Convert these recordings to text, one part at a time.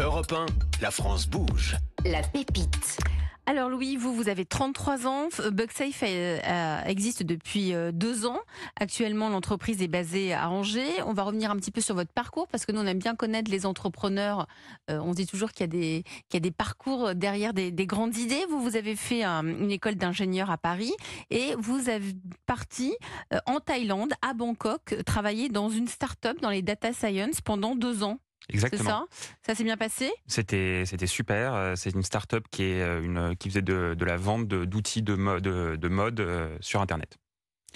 Europe la France bouge. La pépite. Alors Louis, vous, vous avez 33 ans. Euh, BugSafe euh, existe depuis euh, deux ans. Actuellement, l'entreprise est basée à Angers. On va revenir un petit peu sur votre parcours parce que nous, on aime bien connaître les entrepreneurs. on dit toujours qu'il y, a des, parcours derrière des, grandes idées. Vous, vous avez fait une école d'ingénieur à Paris et vous avez parti en Thaïlande, à Bangkok, travailler dans une start-up dans les data science pendant deux ans. Exactement. Ça, ça s'est bien passé C'était c'était super. Euh, c'est une start-up qui est euh, une qui faisait de, la vente d'outils de, mode euh, sur internet.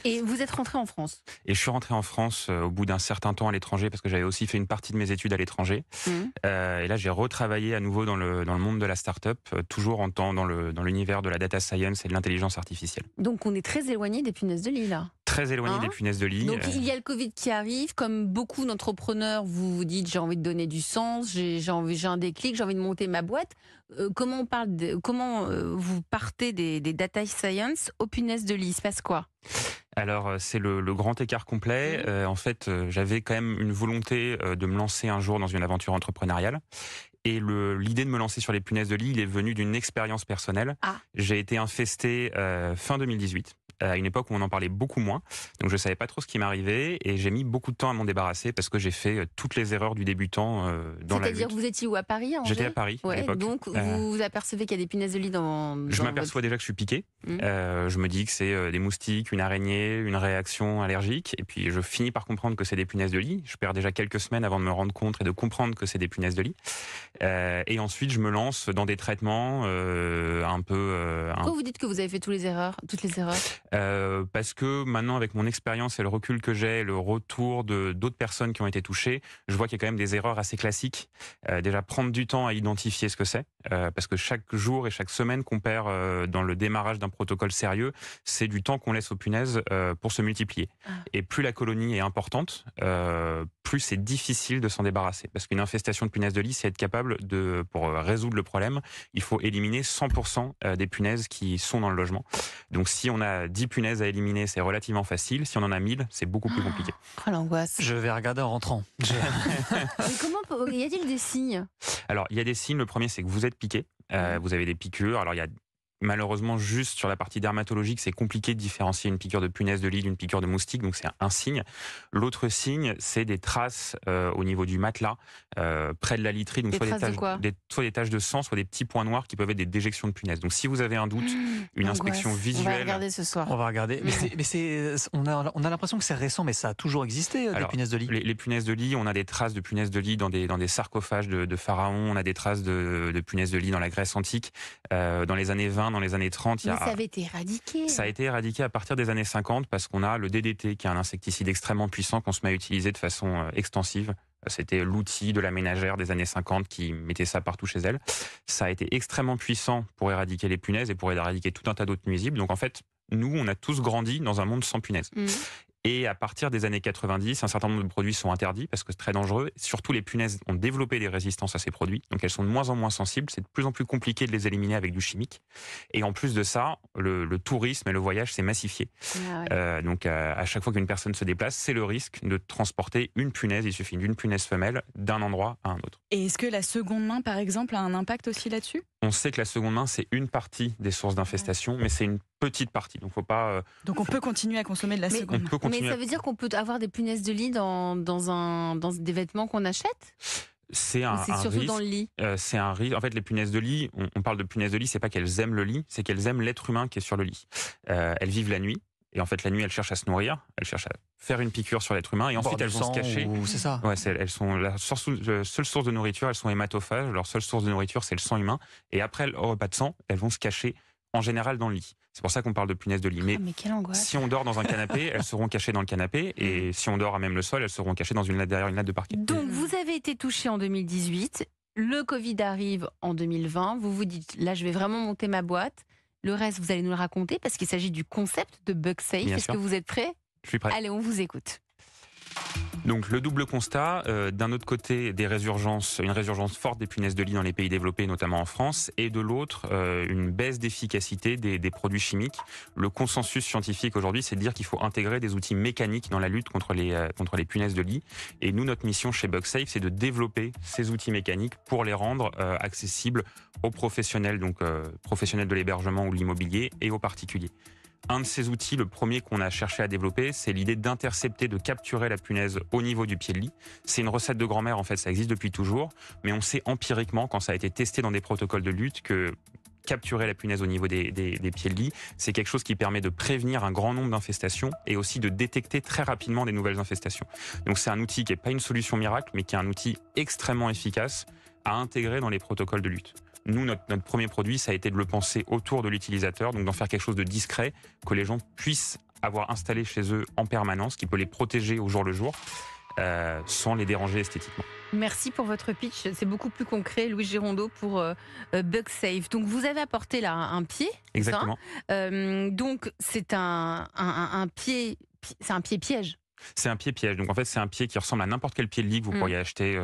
Et vous êtes rentré en France Et je suis rentré en France euh, au bout d'un certain temps à l'étranger parce que j'avais aussi fait une partie de mes études à l'étranger. Mmh. Euh, et là, j'ai retravaillé à nouveau dans le, dans le monde de la start-up, euh, toujours en temps dans l'univers dans de la data science et de l'intelligence artificielle. Donc on est très éloigné des punaises de lit là Très éloigné hein des punaises de lit. Donc il y a le Covid qui arrive, comme beaucoup d'entrepreneurs, vous vous dites j'ai envie de donner du sens, j'ai envie, j'ai un déclic, j'ai envie de monter ma boîte. comment on parle, comment vous partez des, des data science aux punaises de lit Il se passe quoi alors euh, c'est le, grand écart complet. Euh, en fait, euh, j'avais quand même une volonté de me lancer un jour dans une aventure entrepreneuriale. Et l'idée de me lancer sur les punaises de lit, est venue d'une expérience personnelle. Ah. J'ai été infesté fin 2018 euh, à une époque où on en parlait beaucoup moins. Donc je savais pas trop ce qui m'arrivait et j'ai mis beaucoup de temps à m'en débarrasser parce que j'ai fait euh, toutes les erreurs du débutant euh, dans la C'est-à-dire que vous étiez où à Paris J'étais à Paris ouais, Donc vous vous apercevez qu'il y a des punaises de lit dans. je m'aperçois déjà que je suis piqué. Mmh. je me dis que c'est des moustiques, une araignée, une réaction allergique et puis je finis par comprendre que c'est des punaises de lit. Je perds déjà quelques semaines avant de me rendre compte et de comprendre que c'est des punaises de lit. et ensuite je me lance dans des traitements un peu. Pourquoi vous dites que vous avez fait toutes les erreurs, toutes les erreurs euh, parce que maintenant, avec mon expérience et le recul que j'ai, le retour de d'autres personnes qui ont été touchées, je vois qu'il y a quand même des erreurs assez classiques. Euh, déjà, prendre du temps à identifier ce que c'est, euh, parce que chaque jour et chaque semaine qu'on perd dans le démarrage d'un protocole sérieux, c'est du temps qu'on laisse aux punaises pour se multiplier. Ah. Et plus la colonie est importante, plus c'est difficile de s'en débarrasser, parce qu'une infestation de punaises de lit, c'est être capable de, pour résoudre le problème, il faut éliminer 100% des punaises qui sont dans le logement. Donc, si on a 10 10 punaises à éliminer, c'est relativement facile. Si on en a mille, c'est beaucoup plus compliqué. Oh, oh l'angoisse. Je vais regarder en rentrant. y a-t-il des signes Alors, il y a des signes. Le premier, c'est que vous êtes piqué. Euh, vous avez des piqûres. Alors, il y a malheureusement, juste sur la partie dermatologique, c'est compliqué de différencier une piqûre de punaise de lit d'une piqûre de moustique, donc c'est un signe. L'autre signe, c'est des traces euh, au niveau du matelas, euh, près de la literie, donc soit, des taches, de sang, soit des petits points noirs qui peuvent être des déjections de punaise. Donc si vous avez un doute, hmm, une inspection visuelle. On va regarder ce soir. On va regarder. Mais, on a, on a l'impression que c'est récent, mais ça a toujours existé, les euh, des punaises de lit. Les, punaises de lit, on a des traces de punaises de lit dans des, dans des sarcophages de, de pharaons, on a des traces de, de punaises de lit dans la Grèce antique, dans les années 20 dans les années 30. ça avait éradiqué. Ça a été éradiqué à partir des années 50 parce qu'on a le DDT, qui est un insecticide extrêmement puissant qu'on se met à utiliser de façon euh, extensive. C'était l'outil de la ménagère des années 50 qui mettait ça partout chez elle. Ça a été extrêmement puissant pour éradiquer les punaises et pour éradiquer tout un tas d'autres nuisibles. Donc en fait, nous, on a tous grandi dans un monde sans punaises. Mmh. Et à partir des années 90, un certain nombre de produits sont interdits parce que c'est très dangereux. Surtout les punaises ont développé des résistances à ces produits, donc elles sont de moins en moins sensibles. C'est de plus en plus compliqué de les éliminer avec du chimique. Et en plus de ça, le, tourisme et le voyage s'est massifié. Ah euh, donc à, chaque fois qu'une personne se déplace, c'est le risque de transporter une punaise. Il suffit d'une punaise femelle d'un endroit à un autre. Et est-ce que la seconde main, par exemple, a un impact aussi là-dessus On sait que la seconde main, c'est une partie des sources d'infestation, mais c'est une petite partie. Donc, faut pas. Euh, Donc, on peut continuer à consommer de la seconde. mais ça veut dire qu'on peut avoir des punaises de lit dans, un, dans des vêtements qu'on achète c'est un, c'est surtout dans le lit. Euh, c'est un risque. En fait, les punaises de lit, on, parle de punaises de lit, c'est pas qu'elles aiment le lit, c'est qu'elles aiment l'être humain qui est sur le lit. Euh, elles vivent la nuit, et en fait, la nuit, elles cherchent à se nourrir, elles cherchent à faire une piqûre sur l'être humain, et ensuite elles vont se cacher. C'est ça. elles sont la seule source de nourriture, elles sont hématophages, leur seule source de nourriture, c'est le sang humain. Et après le oh, repas de sang, elles vont se cacher en général dans le lit. C'est pour ça qu'on parle de punaises de lit. Mais, ah, quelle angoisse. si on dort dans un canapé, elles seront cachées dans le canapé. Et mm. si on dort à même le sol, elles seront cachées dans une derrière une latte de parquet. Donc vous avez été touché en 2018. Le Covid arrive en 2020. Vous vous dites, là, je vais vraiment monter ma boîte. Le reste, vous allez nous le raconter parce qu'il s'agit du concept de Bug Safe. Est-ce que vous êtes prêts Je suis prêt. Allez, on vous écoute. Donc le double constat, euh, d'un autre côté des une résurgence forte des punaises de lit dans les pays développés, notamment en France, et de l'autre euh, une baisse d'efficacité des, produits chimiques. Le consensus scientifique aujourd'hui, c'est de dire qu'il faut intégrer des outils mécaniques dans la lutte contre les euh, contre les punaises de lit. Et nous, notre mission chez BugSafe, c'est de développer ces outils mécaniques pour les rendre accessibles aux professionnels, donc professionnels de l'hébergement ou de l'immobilier, et aux particuliers. Un de ces outils, le premier qu'on a cherché à développer, c'est l'idée d'intercepter, de capturer la punaise au niveau du pied de lit. C'est une recette de grand-mère, en fait, ça existe depuis toujours, mais on sait empiriquement, quand ça a été testé dans des protocoles de lutte, que capturer la punaise au niveau des, des pieds de lit, c'est quelque chose qui permet de prévenir un grand nombre d'infestations et aussi de détecter très rapidement des nouvelles infestations. Donc c'est un outil qui n'est pas une solution miracle, mais qui est un outil extrêmement efficace à intégrer dans les protocoles de lutte. Nous, notre, premier produit, ça a été de le penser autour de l'utilisateur, donc d'en faire quelque chose de discret, que les gens puissent avoir installé chez eux en permanence, qui peut les protéger au jour le jour, euh, sans les déranger esthétiquement. Merci pour votre pitch. C'est beaucoup plus concret, Louis Girondeau, pour euh, euh, BugSafe. Donc, vous avez apporté là un pied. Exactement. donc, c'est un, pied, c'est un pied piège. C'est un pied piège. Donc, en fait, c'est un pied qui ressemble à n'importe quel pied de lit que vous mm. pourriez acheter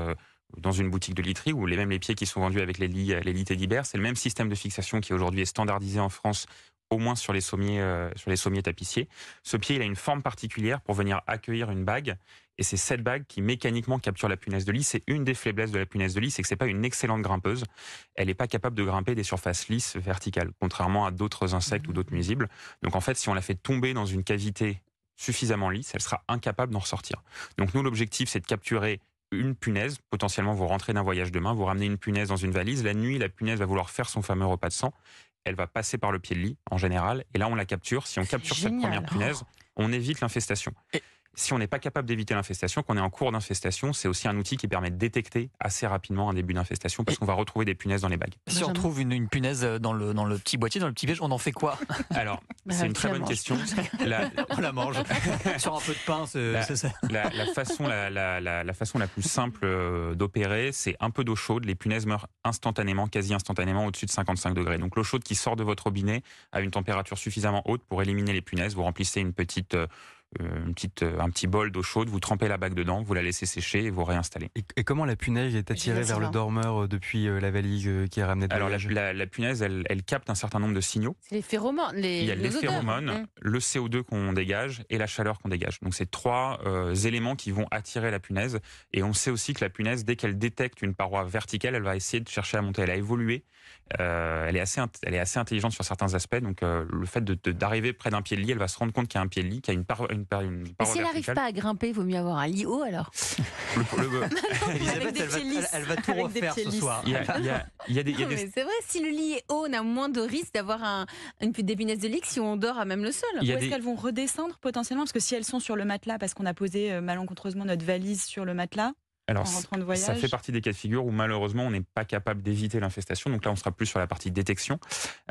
dans une boutique de literie ou les mêmes les pieds qui sont vendus avec les lits, euh, les lits C'est le même système de fixation qui aujourd'hui est standardisé en France au moins sur les sommiers, euh, sur les sommiers tapissiers. Ce pied, il a une forme particulière pour venir accueillir une bague. Et c'est cette bague qui mécaniquement capture la punaise de lit. C'est une des faiblesses de la punaise de lit, c'est que c'est pas une excellente grimpeuse. Elle n'est pas capable de grimper des surfaces lisses verticales, contrairement à d'autres insectes ou d'autres nuisibles. Donc en fait, si on la fait tomber dans une cavité suffisamment lisse, elle sera incapable d'en ressortir. Donc nous, l'objectif, c'est de capturer une punaise. Potentiellement, vous rentrez d'un voyage demain, vous ramenez une punaise dans une valise. La nuit, la punaise va vouloir faire son fameux repas de sang. Elle va passer par le pied de lit, en général. Et là, on la capture. Si on capture cette première punaise, on évite l'infestation si on n'est pas capable d'éviter l'infestation, qu'on est en cours d'infestation, c'est aussi un outil qui permet de détecter assez rapidement un début d'infestation parce qu'on va retrouver des punaises dans les bagues. Si on trouve une, punaise euh, dans le, dans le petit boîtier, dans le petit piège, on en fait quoi Alors, bah, c'est une très bonne question. la... On la mange sur un peu de pain, c'est ça. La, la façon, la, la, façon la plus simple euh, d'opérer, c'est un peu d'eau chaude. Les punaises meurent instantanément, quasi instantanément, au-dessus de 55 degrés. Donc l'eau chaude qui sort de votre robinet à une température suffisamment haute pour éliminer les punaises. Vous remplissez une petite euh, euh, petite, euh, un petit bol d'eau chaude, vous trempez la bague dedans, vous la laissez sécher et vous réinstallez. Et, comment la punaise est attirée vers le dormeur euh, depuis la valise qui est ramenée de Alors la, la, punaise, elle, capte un certain nombre de signaux. C'est les phéromones. Il y a les, phéromones, mm. le CO2 qu'on dégage et la chaleur qu'on dégage. Donc c'est trois éléments qui vont attirer la punaise. Et on sait aussi que la punaise, dès qu'elle détecte une paroi verticale, elle va essayer de chercher à monter. Elle a évolué euh, elle, est assez, elle est assez intelligente sur certains aspects. Donc, euh, le fait d'arriver près d'un pied de lit, elle va se rendre compte qu'il y a un pied de lit, qu'il a une période. si elle n'arrive pas à grimper, il vaut mieux avoir un lit haut alors. Le, elle va, tout refaire ce soir. C'est vrai, si le lit est haut, on a moins de risque d'avoir une des punaises de lit que si on dort à même le sol. est-ce qu'elles vont redescendre potentiellement Parce que si elles sont sur le matelas, parce qu'on a posé euh, malencontreusement notre valise sur le matelas, alors, ça fait partie des cas de figure où malheureusement on n'est pas capable d'éviter l'infestation. Donc là, on sera plus sur la partie détection.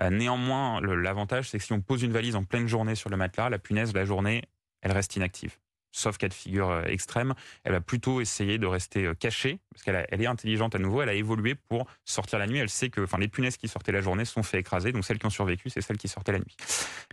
Euh, néanmoins, l'avantage, c'est que si on pose une valise en pleine journée sur le matelas, la punaise, la journée, elle reste inactive sauf cas de figure euh, extrême, elle a plutôt essayé de rester euh, cachée, parce qu'elle elle est intelligente à nouveau, elle a évolué pour sortir la nuit, elle sait que enfin, les punaises qui sortaient la journée sont fait écraser, donc celles qui ont survécu, c'est celles qui sortaient la nuit.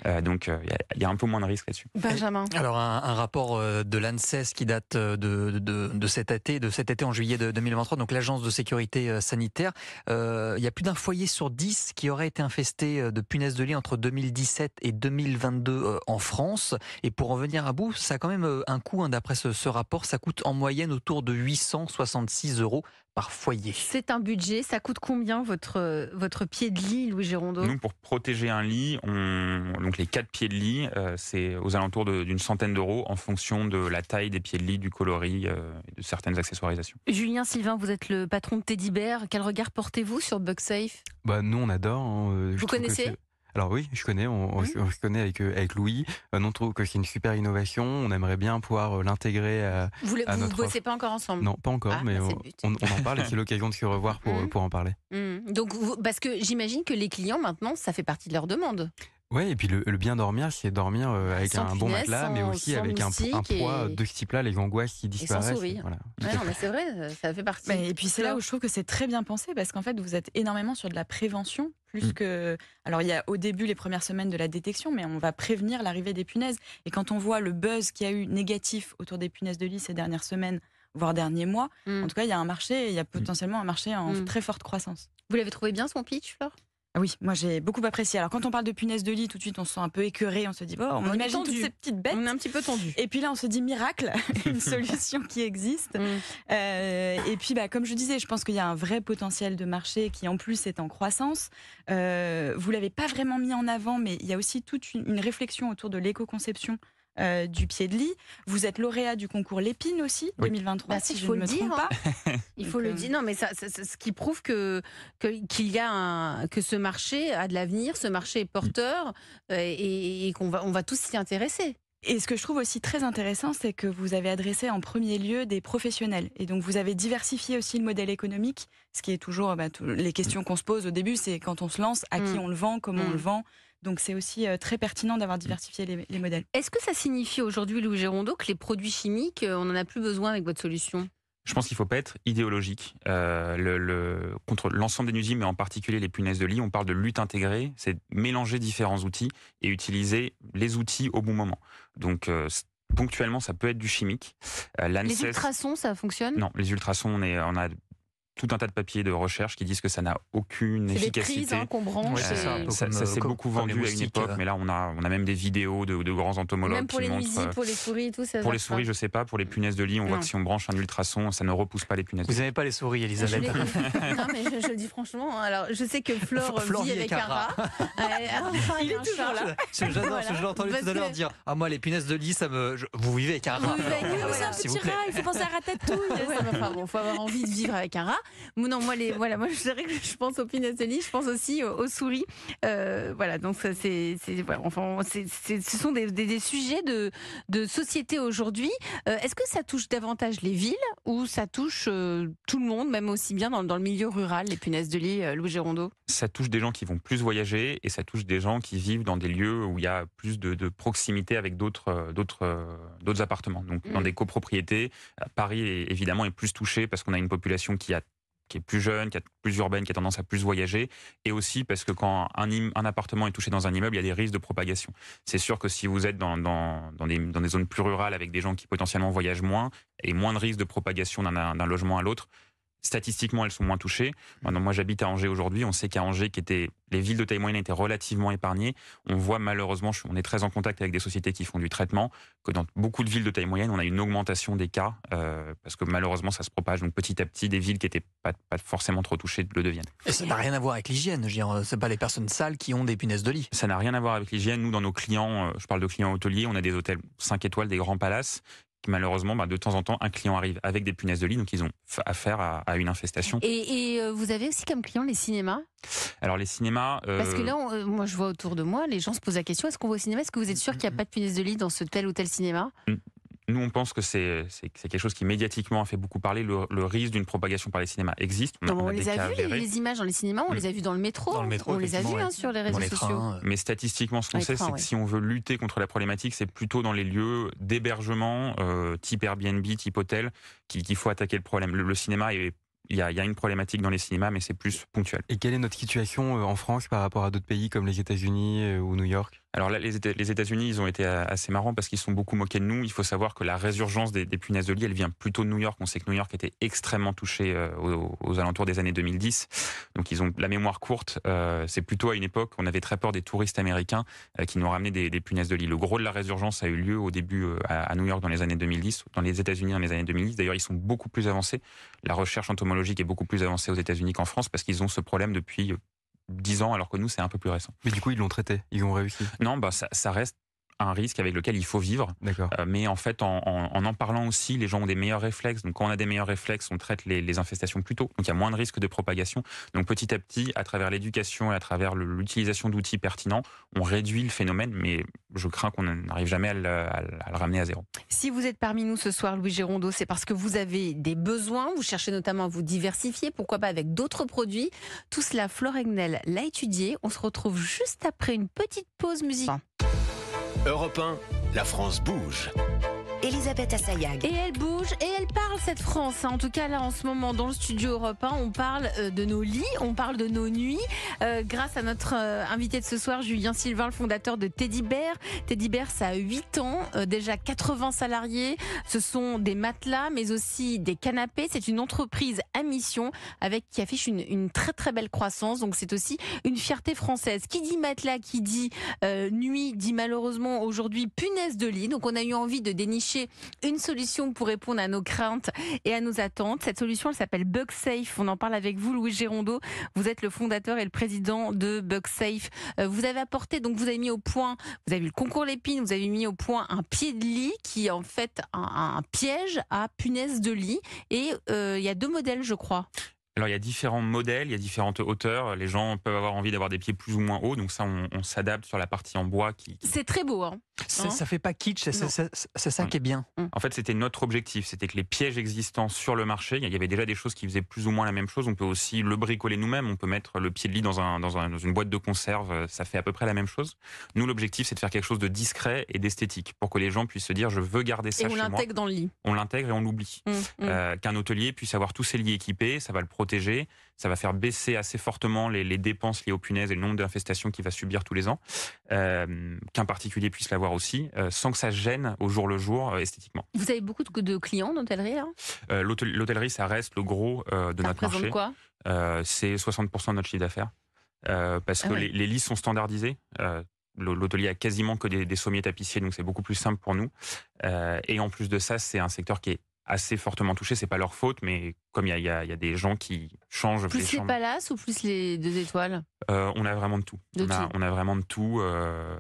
Euh, donc il y, a un peu moins de risques là-dessus. Benjamin. Alors un, rapport de l'ANSES qui date de, cet été, de cet été en juillet 2023, donc l'agence de sécurité sanitaire, il y a plus d'un foyer sur dix qui aurait été infesté de punaises de lit entre 2017 et 2022 en France, et pour en venir à bout, ça quand même un coût. Hein, d'après ce, rapport, ça coûte en moyenne autour de 866 euros par foyer. C'est un budget. Ça coûte combien votre, votre pied de lit, Louis Gérondeau Nous, pour protéger un lit, on, donc les quatre pieds de lit, euh, c'est aux alentours d'une centaine d'euros en fonction de la taille des pieds de lit, du coloris euh, et de certaines accessoirisations. Julien Sylvain, vous êtes le patron de Teddy Bear. Quel regard portez-vous sur BugSafe bah, Nous, on adore. Hein, euh, vous connaissez alors oui, je connais, on, se connaît avec euh, avec Louis. Euh, on trouve que c'est une super innovation. On aimerait bien pouvoir euh, l'intégrer à, vous, à vous ne bossez pas encore ensemble Non, pas encore, ah, mais bah, on, en parle et c'est l'occasion de se revoir pour mm. pour en parler. Mm. Donc parce que j'imagine que les clients maintenant, ça fait partie de leur demande. Ouais, et puis le, bien dormir, c'est dormir euh, avec un bon matelas, mais aussi avec un, poids de ce type-là, les angoisses qui disparaissent. Et Voilà. c'est vrai, euh, ça fait partie. et puis c'est là où je trouve que c'est très bien pensé, parce qu'en fait, vous êtes énormément sur de la prévention, plus mm. que. Alors, il y a au début les premières semaines de la détection, mais on va prévenir l'arrivée des punaises. Et quand on voit le buzz qui a eu négatif autour des punaises de lit ces dernières semaines, voire derniers mois, mm. en tout cas, il y a un marché, il y a mm. potentiellement un marché en très forte croissance. Vous l'avez trouvé bien son pitch, fort ah oui, moi j'ai beaucoup apprécié. Alors quand on parle de punaise de lit, tout de suite on se sent un peu écœuré, on se dit, bon, on, imagine toutes ces petites bêtes. On est un petit peu tendu. Et puis là on se dit, miracle, une solution qui existe. Mm. Euh, et puis bah, comme je disais, je pense qu'il y a un vrai potentiel de marché qui en plus est en croissance. Euh, vous l'avez pas vraiment mis en avant, mais il y a aussi toute une réflexion autour de l'éco-conception euh, du pied de lit. Vous êtes lauréat du concours Lépine aussi, 2023, bah, si je ne me pas. il faut le euh, dire. Non, mais ça, ce qui prouve que qu'il y a que ce marché a de l'avenir, ce marché est porteur euh, et, qu'on va on va tous s'y intéresser. Et ce que je trouve aussi très intéressant, c'est que vous avez adressé en premier lieu des professionnels. Et donc vous avez diversifié aussi le modèle économique, ce qui est toujours bah, les questions qu'on se pose au début, c'est quand on se lance, à qui mm. on le vend, comment on le mm. vend, donc c'est aussi euh, très pertinent d'avoir mm. diversifié les, modèles. Est-ce que ça signifie aujourd'hui, Louis Gérondeau, que les produits chimiques, euh, on n'en a plus besoin avec votre solution je pense qu'il ne faut pas être idéologique euh, le, contre l'ensemble des nuisibles, mais en particulier les punaises de lit. On parle de lutte intégrée, c'est mélanger différents outils et utiliser les outils au bon moment. Donc ponctuellement, ça peut être du chimique. les ultrasons, ça fonctionne Non, les ultrasons, on, est, on a tout un tas de papiers de recherche qui disent que ça n'a aucune efficacité. C'est hein, qu'on ça, ça s'est euh, beaucoup vendu à une époque, mais là on a, on a même des vidéos de, grands entomologues même pour les montrent. Euh, pour les souris, tout ça. Pour les souris, je sais pas. Pour les punaises de lit, on voit que si on branche un ultrason, ça ne repousse pas les punaises. Vous n'avez pas les souris, Elisabeth Non, mais je, le dis franchement. Hein. Alors, je sais que Flore, vit avec un rat. Ah, il est toujours là. J'adore. Je l'ai entendu tout à l'heure dire. Ah moi, les punaises de lit, ça me. Vous vivez avec un rat. Ah, vous vivez un petit rat. Il faut penser à ratatouille. tout. il faut avoir envie de vivre avec un rat. Non, moi, les, voilà, moi, je dirais que je pense de lit je pense aussi aux, souris. Euh, voilà, donc c'est, enfin, ce sont des, sujets de, société aujourd'hui. Euh, est-ce que ça touche davantage les villes ou ça touche euh, tout le monde, même aussi bien dans, le milieu rural, les punaises de lit, Louis Gérondeau Ça touche des gens qui vont plus voyager et ça touche des gens qui vivent dans des lieux où il y a plus de, proximité avec d'autres, d'autres, d'autres appartements. Donc, dans mm. des copropriétés, Paris évidemment est plus touché parce qu'on a une population qui a qui est plus jeune, qui est plus urbaine, qui a tendance à plus voyager, et aussi parce que quand un, appartement est touché dans un immeuble, il y a des risques de propagation. C'est sûr que si vous êtes dans, des, dans, des, zones plus rurales avec des gens qui potentiellement voyagent moins, et moins de risques de propagation d'un logement à l'autre, Statistiquement, elles sont moins touchées. Maintenant, moi, j'habite à Angers aujourd'hui. On sait qu'à Angers, qui était, les villes de taille moyenne étaient relativement épargnées. On voit malheureusement, on est très en contact avec des sociétés qui font du traitement, que dans beaucoup de villes de taille moyenne, on a une augmentation des cas, euh, parce que malheureusement, ça se propage. Donc, petit à petit, des villes qui n'étaient pas, forcément trop touchées le deviennent. Et ça n'a rien à voir avec l'hygiène. Euh, Ce ne pas les personnes sales qui ont des punaises de lit. Ça n'a rien à voir avec l'hygiène. Nous, dans nos clients, euh, je parle de clients hôteliers, on a des hôtels 5 étoiles, des grands palaces, malheureusement, bah, de temps en temps, un client arrive avec des punaises de lit, donc ils ont affaire à, une infestation. Et, euh, vous avez aussi comme client les cinémas Alors les cinémas... Euh, Parce que là, euh, moi je vois autour de moi, les gens se posent la question, est-ce qu'on voit au cinéma Est-ce que vous êtes sûr qu'il n'y a mm, mm, pas de mm. punaises de lit dans ce tel ou tel cinéma nous, on pense que c'est quelque chose qui médiatiquement a fait beaucoup parler. Le, risque d'une propagation par les cinémas existe. On, les a vus, les, images dans les cinémas, on mm. les a vus dans le métro, on les a vues hein, sur les réseaux sociaux. Euh. Mais statistiquement, ce qu'on sait, c'est que si on veut lutter contre la problématique, c'est plutôt dans les lieux d'hébergement, euh, type Airbnb, type hôtel, qu'il faut attaquer le problème. le, cinéma il y, il y, a, une problématique dans les cinémas, mais c'est plus ponctuel. Et quelle est notre situation euh, en France par rapport à d'autres pays comme les États-Unis ou New York alors là, les, États-Unis, ils ont été euh, assez marrants parce qu'ils sont beaucoup moqués de nous. Il faut savoir que la résurgence des, punaises de lit, elle vient plutôt de New York. On sait que New York était extrêmement touchée euh, aux, alentours des années 2010. Donc ils ont la mémoire courte. Euh, c'est plutôt à une époque, on avait très peur des touristes américains qui nous ramenaient des, des, punaises de lit. Le gros de la résurgence a eu lieu au début à, à New York dans les années 2010, dans les États-Unis dans les années 2010. D'ailleurs, ils sont beaucoup plus avancés. La recherche entomologique est beaucoup plus avancée aux États-Unis qu'en France parce qu'ils ont ce problème depuis 10 ans, alors que nous, c'est un peu plus récent. Mais du coup, ils l'ont traité, ils ont réussi. Non, bah, ça, ça reste un risque avec lequel il faut vivre. Euh, mais en fait, en, en parlant aussi, les gens ont des meilleurs réflexes. Donc, quand on a des meilleurs réflexes, on traite les, infestations plus tôt. Donc, il y a moins de risque de propagation. Donc, petit à petit, à travers l'éducation et à travers l'utilisation d'outils pertinents, on réduit le phénomène. Mais je crains qu'on n'arrive jamais à le, le, ramener à zéro. Si vous êtes parmi nous ce soir, Louis Gérondeau, c'est parce que vous avez des besoins. Vous cherchez notamment à vous diversifier. Pourquoi pas avec d'autres produits Tout cela, Floregnel l'a étudié. On se retrouve juste après une petite pause musicale. Europe 1, la France bouge. Elisabeth Assayag. Et elle bouge et elle parle cette France. Hein. En tout cas, là en ce moment, dans le studio Europe on parle euh, de nos lits, on parle de nos nuits. Euh, grâce à notre euh, invité de ce soir, Julien Sylvain, le fondateur de Teddy Bear. Teddy Bear, ça a 8 ans, déjà 80 salariés. Ce sont des matelas, mais aussi des canapés. C'est une entreprise à mission avec qui affiche une, une très très belle croissance. Donc c'est aussi une fierté française. Qui dit matelas, qui dit nuit, dit malheureusement aujourd'hui punaise de lit. Donc on a eu envie de dénicher une solution pour répondre à nos craintes et à nos attentes. Cette solution, elle s'appelle BugSafe. On en parle avec vous, Louis Gérondeau. Vous êtes le fondateur et le président de BugSafe. Euh, vous avez apporté, donc vous avez mis au point, vous avez eu le concours Lépine, vous avez mis au point un pied de lit qui est en fait un, piège à punaise de lit. Et euh, il y a deux modèles, je crois alors il y a différents modèles, il y a différentes hauteurs. Les gens peuvent avoir envie d'avoir des pieds plus ou moins hauts, donc ça on, s'adapte sur la partie en bois. Qui, C'est très beau. Hein ça, fait pas kitsch, c'est ça, mm. qui est bien. Mm. En fait c'était notre objectif, c'était que les pièges existants sur le marché, il y avait déjà des choses qui faisaient plus ou moins la même chose. On peut aussi le bricoler nous-mêmes, on peut mettre le pied de lit dans, une boîte de conserve, ça fait à peu près la même chose. Nous l'objectif c'est de faire quelque chose de discret et d'esthétique pour que les gens puissent se dire je veux garder ça chez moi. On l'intègre dans le lit. On l'intègre et on l'oublie. Mm, euh, qu'un hôtelier puisse avoir tous ses lits équipés, ça va le ça va faire baisser assez fortement les, dépenses liées aux punaises et le nombre d'infestations qu'il va subir tous les ans, euh, qu'un particulier puisse l'avoir aussi, euh, sans que ça gêne au jour le jour euh, esthétiquement. Vous avez beaucoup de, clients d'hôtellerie L'hôtellerie, ça reste le gros de notre marché. quoi C'est 60% de notre chiffre d'affaires. parce ah que les, lits sont standardisés l'hôtelier a quasiment que des, sommiers tapissiers, donc c'est beaucoup plus simple pour nous. et en plus de ça, c'est un secteur qui est assez fortement touché. C'est pas leur faute, mais comme il y, a, des gens qui changent. Plus les, les palaces ou plus les deux étoiles euh, On a vraiment de tout. on, a, vraiment de tout. Euh,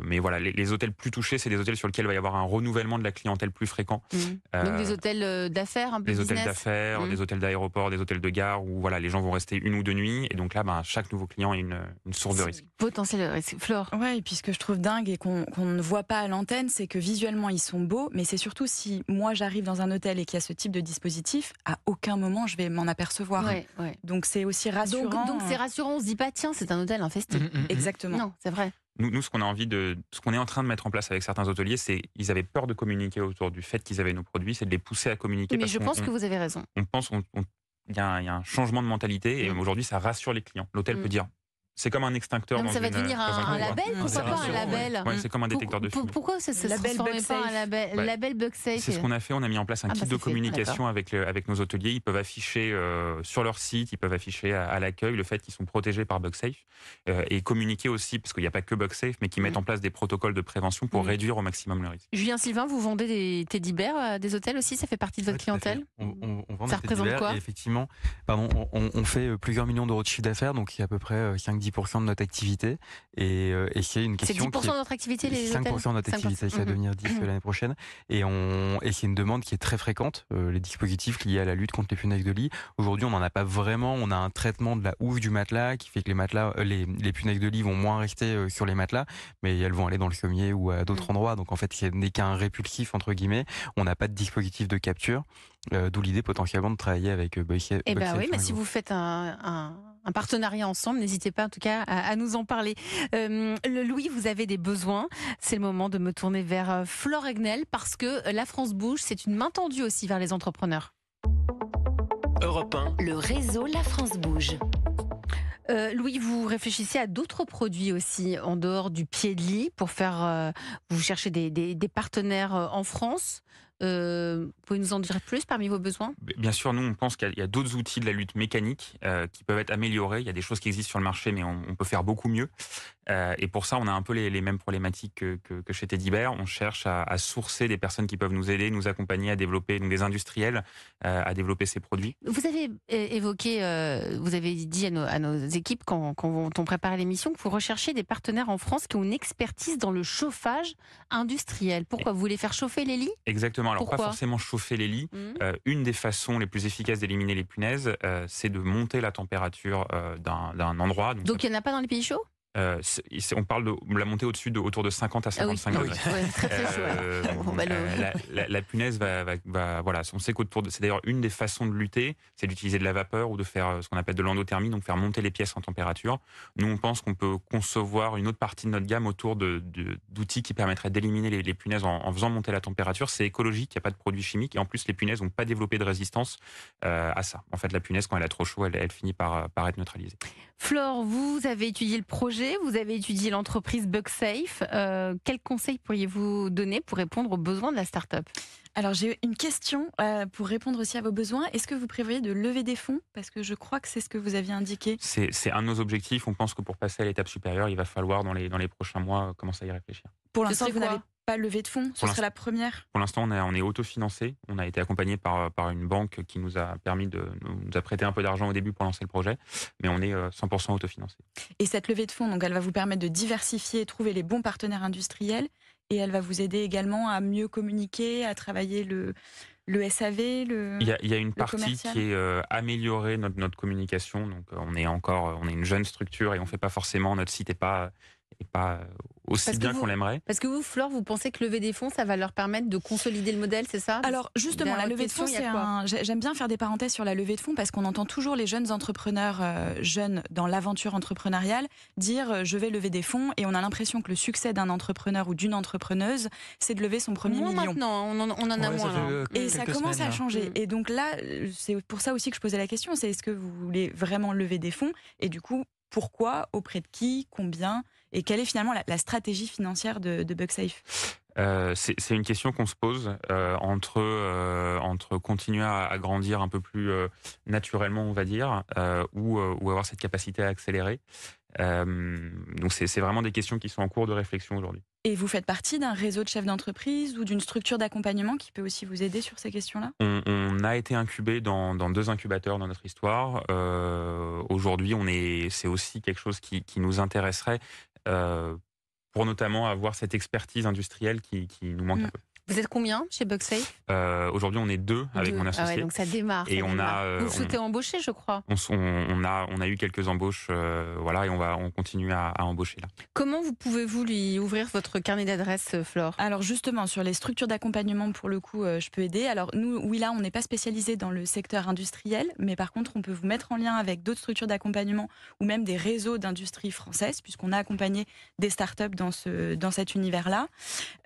mais voilà, les, hôtels plus touchés, c'est des hôtels sur lesquels il va y avoir un renouvellement de la clientèle plus fréquent. Mmh. Euh, donc des hôtels d'affaires, un peu Des hôtels d'affaires, mmh. des hôtels d'aéroport, des hôtels de gare où voilà, les gens vont rester une ou deux nuits. Et donc là, ben, chaque nouveau client est une, source de risque. Potentiel de risque. Flore Ouais, et puis ce que je trouve dingue et qu'on ne voit pas à l'antenne, c'est que visuellement, ils sont beaux. Mais c'est surtout si moi, j'arrive dans un hôtel et qu'il y a ce type de dispositif, à aucun moment je vais m'en apercevoir. Donc c'est aussi rassurant. Donc c'est euh. rassurant, on se dit pas tiens, c'est un hôtel infesté. Mm, mm, mm. Exactement. Non, c'est vrai. Nous, nous, ce qu'on a envie de, ce qu'on est en train de mettre en place avec certains hôteliers, c'est ils avaient peur de communiquer autour du fait qu'ils avaient nos produits, c'est de les pousser à communiquer. Mais je pense que vous avez raison. On pense, il y, a un changement de mentalité et aujourd'hui ça rassure les clients. L'hôtel peut dire c'est comme un extincteur. Donc ça va devenir euh, un, un, label Pourquoi pas un label C'est comme un détecteur de fumée. Pourquoi ça se transforme pas en label, bah, label safe C'est ce qu'on a fait. On a mis en place un ah, kit bah, de communication avec, avec nos hôteliers. Ils peuvent afficher euh, sur leur site, ils peuvent afficher à, l'accueil le fait qu'ils sont protégés par Bugsafe safe euh, et communiquer aussi, parce qu'il n'y a pas que safe mais qu'ils mettent en place des protocoles de prévention pour réduire au maximum le risque. Julien Sylvain, vous vendez des teddy bears à des hôtels aussi Ça fait partie de votre clientèle on, Ça représente quoi Effectivement, bah, on, fait plusieurs millions d'euros de chiffre d'affaires, donc il y a à peu près 5 10% de notre activité. Et, euh, et c'est une question. C'est 10% de notre activité, les 5% de notre activité, ça va mhm. devenir 10 euh, l'année prochaine. Et, c'est une demande qui est très fréquente, euh, les dispositifs liés à la lutte contre les punaises de lit. Aujourd'hui, on n'en a pas vraiment. On a un traitement de la ouf du matelas qui fait que les, matelas, les, les punaises de lit vont moins rester sur les matelas, mais elles vont aller dans le sommier ou à d'autres mhm. endroits. Donc en fait, ce n'est qu'un répulsif, entre guillemets. On n'a pas de dispositif de capture. D'où l'idée potentiellement de travailler avec Boyce. Eh bien oui, mais si vous faites un, un un partenariat ensemble. N'hésitez pas en tout cas à, nous en parler. Euh, Louis, vous avez des besoins. C'est le moment de me tourner vers euh, Floregnel, parce que euh, la France bouge. C'est une main tendue aussi vers les entrepreneurs. Europe Le réseau La France bouge. Louis, vous réfléchissez à d'autres produits aussi en dehors du pied de lit pour faire. vous cherchez des partenaires en France. Euh, vous pouvez nous en dire plus parmi vos besoins Bien sûr, nous, on pense qu'il y a, d'autres outils de la lutte mécanique euh, qui peuvent être améliorés. Il y a des choses qui existent sur le marché, mais on, peut faire beaucoup mieux. Euh, et pour ça, on a un peu les, mêmes problématiques que, chez Teddy Bear. On cherche à, sourcer des personnes qui peuvent nous aider, nous accompagner à développer, donc des industriels, à développer ces produits. Vous avez évoqué, vous avez dit à nos, équipes quand, on prépare l'émission que vous rechercher des partenaires en France qui ont une expertise dans le chauffage industriel. Pourquoi Vous voulez faire chauffer les lits Exactement alors pas forcément chauffer les lits. Mmh. Euh, une des façons les plus efficaces d'éliminer les punaises, euh, c'est de monter la température euh, d'un endroit. Donc, il n'y en a pas dans les pays chauds euh, on parle de la montée au-dessus de autour de 50 à 55 ah ah degrés. Oui. Euh, bah, euh, la, la, punaise va, voilà, on sait qu'autour de c'est d'ailleurs une des façons de lutter, c'est d'utiliser de la vapeur ou de faire ce qu'on appelle de l'endothermie, donc faire monter les pièces en température. Nous, on pense qu'on peut concevoir une autre partie de notre gamme autour d'outils qui permettraient d'éliminer les, punaises en, faisant monter la température. C'est écologique, il n'y a pas de produits chimiques et en plus les punaises n'ont pas développé de résistance à ça. En fait, la punaise quand elle a trop chaud, elle, elle finit par par être neutralisée. Flore, vous avez étudié le projet, vous avez étudié l'entreprise BugSafe. Euh, quels conseils pourriez-vous donner pour répondre aux besoins de la start-up alors j'ai une question euh, pour répondre aussi à vos besoins. Est-ce que vous prévoyez de lever des fonds Parce que je crois que c'est ce que vous aviez indiqué. C'est un de nos objectifs. On pense que pour passer à l'étape supérieure, il va falloir dans les, dans les prochains mois euh, commencer à y réfléchir. Pour l'instant, vous n'avez pas levée de fonds Ce serait la première Pour l'instant, on, on est autofinancé. On a été accompagné par, par une banque qui nous a permis de nous a prêté un peu d'argent au début pour lancer le projet, mais on est 100% euh, autofinancé. Et cette levée de fonds, donc, elle va vous permettre de diversifier, et trouver les bons partenaires industriels, et elle va vous aider également à mieux communiquer, à travailler le, le SAV, le. Il y a, il y a une partie qui est euh, améliorer notre, notre communication. Donc, euh, on est encore, on est une jeune structure et on fait pas forcément notre site n'est pas pas euh, aussi bien qu'on l'aimerait. Parce que vous, Flore, vous pensez que lever des fonds, ça va leur permettre de consolider le modèle, c'est ça Alors justement, la, levée de fonds, j'aime bien faire des parenthèses sur la levée de fonds parce qu'on entend toujours les jeunes entrepreneurs, euh, jeunes dans l'aventure entrepreneuriale, dire euh, je vais lever des fonds et on a l'impression que le succès d'un entrepreneur ou d'une entrepreneuse, c'est de lever son premier million. Maintenant, on en, a moins. Hein. et ça commence à hein. changer. Mm. Et donc là, c'est pour ça aussi que je posais la question, c'est est-ce que vous voulez vraiment lever des fonds et du coup pourquoi, auprès de qui, combien et quelle est finalement la, stratégie financière de, BugSafe euh, c'est une question qu'on se pose euh, entre euh, entre continuer à, grandir un peu plus naturellement, on va dire, ou, avoir cette capacité à accélérer. donc c'est vraiment des questions qui sont en cours de réflexion aujourd'hui. Et vous faites partie d'un réseau de chefs d'entreprise ou d'une structure d'accompagnement qui peut aussi vous aider sur ces questions-là on, a été incubé dans, deux incubateurs dans notre histoire. Aujourd'hui, on est, c'est aussi quelque chose qui, qui nous intéresserait euh, pour notamment avoir cette expertise industrielle qui, nous manque un mm. peu. Vous êtes combien chez BugSafe euh, Aujourd'hui, on est deux, avec mon ah associé. donc ça démarre. Et on a. Euh, vous, vous souhaitez embaucher, je crois. On, a, on a eu quelques embauches, euh, voilà, et on va, on continue à, embaucher là. Comment vous pouvez-vous lui ouvrir votre carnet d'adresses, Flore Alors justement, sur les structures d'accompagnement, pour le coup, je peux aider. Alors nous, oui, là, on n'est pas spécialisé dans le secteur industriel, mais par contre, on peut vous mettre en lien avec d'autres structures d'accompagnement ou même des réseaux d'industrie française, puisqu'on a accompagné des startups dans ce, dans cet univers-là.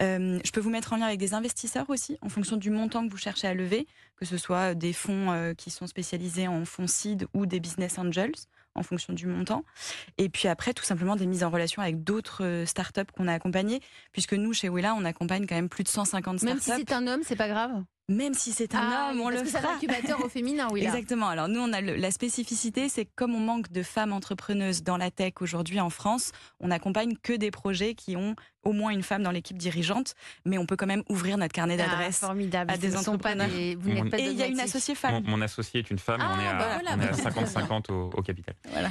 je peux vous mettre en lien avec des investisseurs aussi, en fonction du montant que vous cherchez à lever, que ce soit euh, des fonds euh, qui sont spécialisés en fonds seed ou des business angels, en fonction du montant. Et puis après, tout simplement des mises en relation avec d'autres euh, startups qu'on a accompagnées, puisque nous, chez Willa, on accompagne quand même plus de 150 startups. Même si c'est un homme, c'est pas grave même si c'est un ah homme, on parce le que C'est un incubateur au féminin, oui. Exactement. Alors nous, on a la spécificité, c'est que comme on manque de femmes entrepreneuses dans la tech aujourd'hui en France, on n'accompagne que des projets qui ont au moins une femme dans l'équipe dirigeante, mais on peut quand même ouvrir notre carnet d'adresses à des entrepreneurs. vous pas et il y a une associée femme. Mon, associée est une femme, on ah, est à, 50-50 au, au, capital. Voilà.